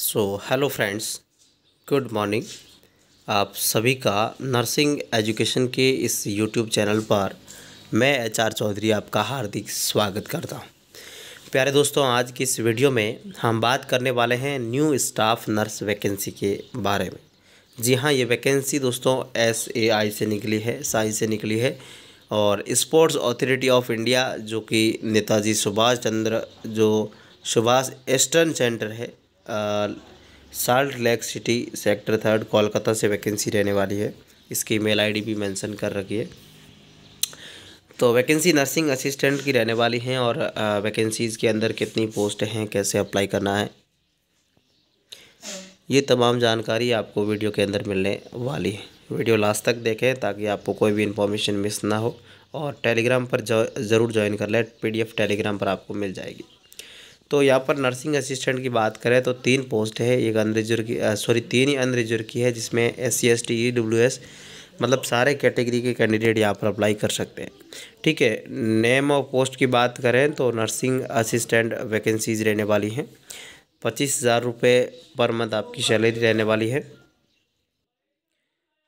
सो hello friends good morning आप सभी का नर्सिंग एजुकेशन के इस यूट्यूब चैनल पर मैं एच आर चौधरी आपका हार्दिक स्वागत करता हूं प्यारे दोस्तों आज की इस वीडियो में हम बात करने वाले हैं न्यू स्टाफ नर्स वैकेंसी के बारे में जी हाँ ये वैकेंसी दोस्तों एस ए आई से निकली है साई से निकली है और स्पोर्ट्स अथॉरिटी ऑफ इंडिया जो कि नेताजी सुभाष चंद्र जो सुभाष एस्टर्न सेंटर है salt lake city sector third Kolkata से वैकेंसी रहने वाली है इसकी ईमेल आईडी भी मेंशन कर रखी है तो वैकेंसी नर्सिंग असिस्टेंट की रहने वाली हैं और वैकेंसीज़ के अंदर कितनी पोस्ट हैं कैसे अप्लाई करना है ये तमाम जानकारी आपको वीडियो के अंदर मिलने वाली है वीडियो लास्ट तक देखें ताकि आपको कोई भी इन्फॉर्मेशन मिस ना हो और टेलीग्राम पर ज़रूर ज्वाइन कर लें पीडीएफ टेलीग्राम पर आपको मिल जाएगी तो यहाँ पर नर्सिंग असिस्टेंट की बात करें तो तीन पोस्ट है एक अनरिजर्व की सॉरी तीन ही अनरिजर्व की है जिसमें S C S T E W S मतलब सारे कैटेगरी के कैंडिडेट यहाँ पर अप्लाई कर सकते हैं ठीक है नेम ऑफ पोस्ट की बात करें तो नर्सिंग असिस्टेंट वैकेंसीज रहने वाली हैं पच्चीस हज़ार रुपये पर मंथ आपकी सैलरी रहने वाली है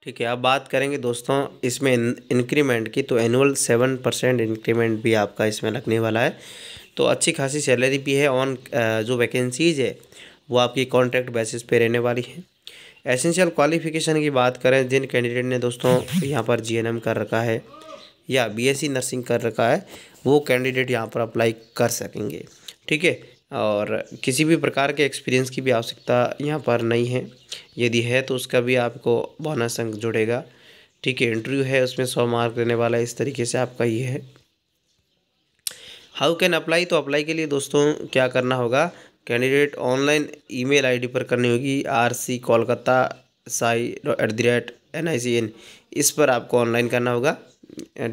ठीक है अब बात करेंगे दोस्तों इसमें इंक्रीमेंट की तो एनुअल सेवन परसेंट इंक्रीमेंट भी आपका इसमें लगने वाला है तो अच्छी खासी सैलरी भी है ऑन जो वैकेंसीज़ है वो आपकी कॉन्ट्रैक्ट बेसिस पे रहने वाली है एसेंशियल क्वालिफिकेशन की बात करें जिन कैंडिडेट ने दोस्तों यहाँ पर जीएनएम कर रखा है या बीएससी नर्सिंग कर रखा है वो कैंडिडेट यहाँ पर अप्लाई कर सकेंगे ठीक है और किसी भी प्रकार के एक्सपीरियंस की भी आवश्यकता यहाँ पर नहीं है यदि है तो उसका भी आपको बोनस अंक जुड़ेगा ठीक है इंटरव्यू है उसमें सौ मार्क देने वाला इस तरीके से आपका ये है हाउ कैन अप्लाई तो अप्लाई के लिए दोस्तों क्या करना होगा कैंडिडेट ऑनलाइन ईमेल आईडी पर करनी होगी R C Kolkata SAI at the rate N I C N इस पर आपको ऑनलाइन करना होगा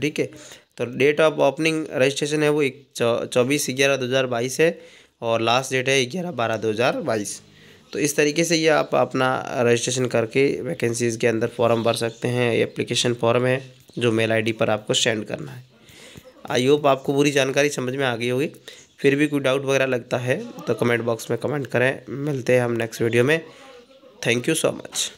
ठीक है तो डेट ऑफ ओपनिंग रजिस्ट्रेशन है वो एक चौबीस ग्यारह दो हज़ार बाईस है और लास्ट डेट है ग्यारह बारह दो हज़ार बाईस तो इस तरीके से ये आप अपना रजिस्ट्रेशन करके वैकेंसीज़ के अंदर फॉर्म भर सकते हैं एप्लीकेशन फॉर्म है जो मेल आई पर आपको सेंड करना है आई होप आपको पूरी जानकारी समझ में आ गई होगी फिर भी कोई डाउट वगैरह लगता है तो कमेंट बॉक्स में कमेंट करें मिलते हैं हम नेक्स्ट वीडियो में थैंक यू सो मच